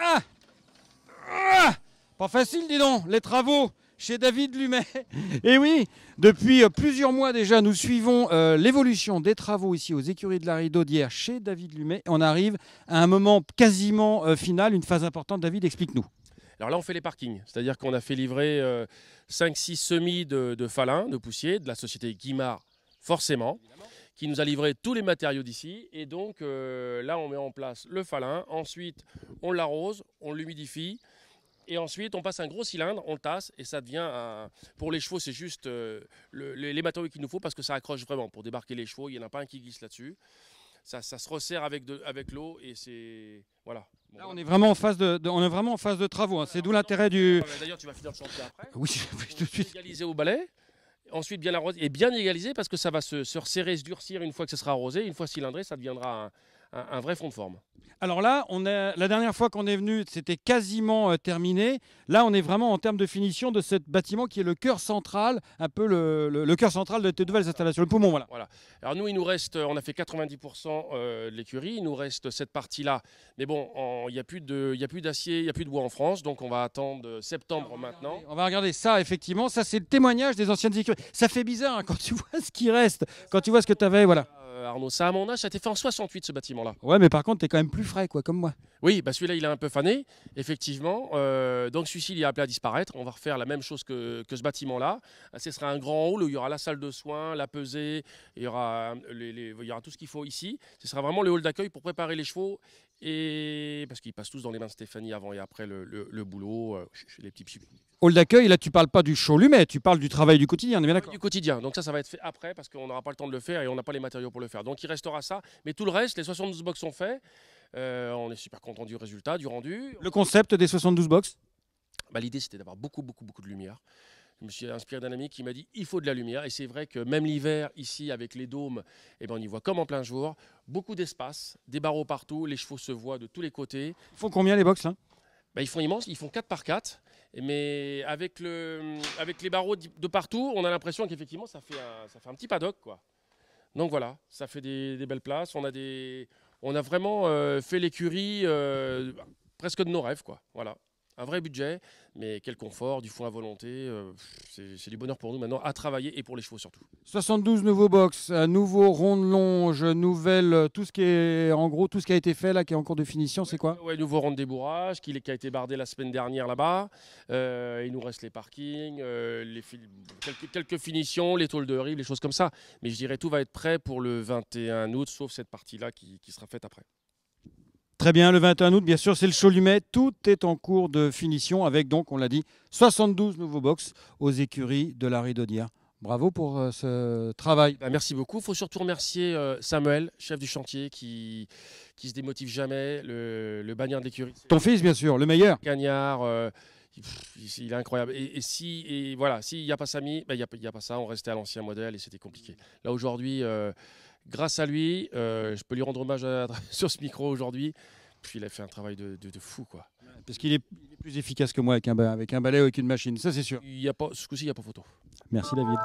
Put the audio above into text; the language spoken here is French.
Ah, ah Pas facile, dis donc, les travaux chez David Lumet. Et eh oui, depuis euh, plusieurs mois déjà, nous suivons euh, l'évolution des travaux ici aux écuries de la d'hier chez David Lumet. On arrive à un moment quasiment euh, final, une phase importante. David, explique-nous. Alors là, on fait les parkings, c'est-à-dire qu'on a fait livrer 5-6 semis de, de de poussiers, de la société Guimard, forcément qui nous a livré tous les matériaux d'ici. Et donc euh, là, on met en place le falin. Ensuite, on l'arrose, on l'humidifie. Et ensuite, on passe un gros cylindre, on le tasse et ça devient un... Pour les chevaux, c'est juste euh, les, matériaux qu'il nous faut parce que ça accroche vraiment. Pour débarquer les chevaux, il n'y en a pas un qui glisse là-dessus. Ça, se resserre avec, de, avec l'eau et c'est... Voilà. là, on est vraiment en phase de, on est vraiment en phase de travaux. Hein. C'est d'où l'intérêt du... Euh, d'ailleurs, tu vas finir le chantier après. Oui, tout de suite. au balai ensuite bien arrosé et bien égalisé parce que ça va se, resserrer, se durcir une fois que ce sera arrosé. Une fois cylindré, ça deviendra un, vrai fond de forme. Alors là, on a, la dernière fois qu'on est venu, c'était quasiment euh, terminé. Là, on est vraiment en termes de finition de ce bâtiment qui est le cœur central, un peu le, cœur central de tes nouvelles installations, le poumon, voilà. voilà. Alors nous, il nous reste, euh, on a fait 90% euh, de l'écurie, il nous reste cette partie-là. Mais bon, il n'y a plus d'acier, il n'y a plus de bois en France, donc on va attendre septembre maintenant. on va regarder ça, effectivement. Ça, c'est le témoignage des anciennes écuries. Ça fait bizarre hein, quand tu vois ce qui reste, quand tu vois ce que tu avais, voilà. Euh, Arnaud. Ça à mon âge, ça a été fait en 68 ce bâtiment-là. Ouais, mais par contre, t'es quand même plus frais, quoi, comme moi. Oui, bah celui-là, il est un peu fané, effectivement. Euh, donc celui-ci, il est appelé à disparaître. On va refaire la même chose que, ce bâtiment-là. Ce sera un grand hall où il y aura la salle de soins, la pesée, il y aura, euh, aura tout ce qu'il faut ici. Ce sera vraiment le hall d'accueil pour préparer les chevaux et parce qu'ils passent tous dans les mains de Stéphanie avant et après le, boulot, les petits hall d'accueil, là tu parles pas du show mais tu parles du travail du quotidien, on est bien d'accord Du quotidien, donc ça ça va être fait après parce qu'on n'aura pas le temps de le faire et on n'a pas les matériaux pour le faire. Donc il restera ça, mais tout le reste, les 72 box sont faits, euh, on est super content du résultat, du rendu. Le concept des 72 box bah, L'idée c'était d'avoir beaucoup beaucoup beaucoup de lumière. Je me suis inspiré d'un ami qui m'a dit il faut de la lumière. Et c'est vrai que même l'hiver, ici, avec les dômes, eh ben, on y voit comme en plein jour. Beaucoup d'espace, des barreaux partout, les chevaux se voient de tous les côtés. Ils font combien les box là bah, Ils font immense, ils font 4 par 4. Mais avec, les barreaux de partout, on a l'impression qu'effectivement, ça, fait un, petit paddock. Quoi. Donc voilà, ça fait des, belles places. On a, des, on a vraiment euh, fait l'écurie euh, presque de nos rêves. Quoi. Voilà un vrai budget, mais quel confort, du fond à volonté. Euh, c'est du bonheur pour nous maintenant à travailler et pour les chevaux surtout. 72 nouveaux box, un nouveau rond de longe, nouvelle, euh, tout ce qui est en gros tout ce qui a été fait là qui est en cours de finition, c'est quoi Ouais, nouveau rond de débourrage qui, qui, a été bardé la semaine dernière là-bas. Euh, il nous reste les parkings, les quelques, finitions, les tôles de rive, les choses comme ça. Mais je dirais tout va être prêt pour le 21 août, sauf cette partie-là qui sera faite après. Très bien, le 21 août, bien sûr, c'est le Cholumet. Tout est en cours de finition avec, donc, on l'a dit, 72 nouveaux box aux écuries de la Ridaudière. Bravo pour euh, ce travail. Bah, merci beaucoup. Il faut surtout remercier euh, Samuel, chef du chantier, qui qui se démotive jamais, le, bagnard de Ton fils, bien sûr, le meilleur. Gagnard. Euh, il est incroyable. Et, si, et voilà, s'il n'y a pas Samy, bah, il n'y a, pas ça. On restait à l'ancien modèle et c'était compliqué. Là aujourd'hui, grâce à lui, euh, je peux lui rendre hommage sur ce micro aujourd'hui. Puis il a fait un travail de, de, fou, quoi. Parce qu'il est, plus efficace que moi avec un, avec un balai ou avec une machine, ça c'est sûr. Il y a pas, ce coup-ci, il n'y a pas photo. Merci David.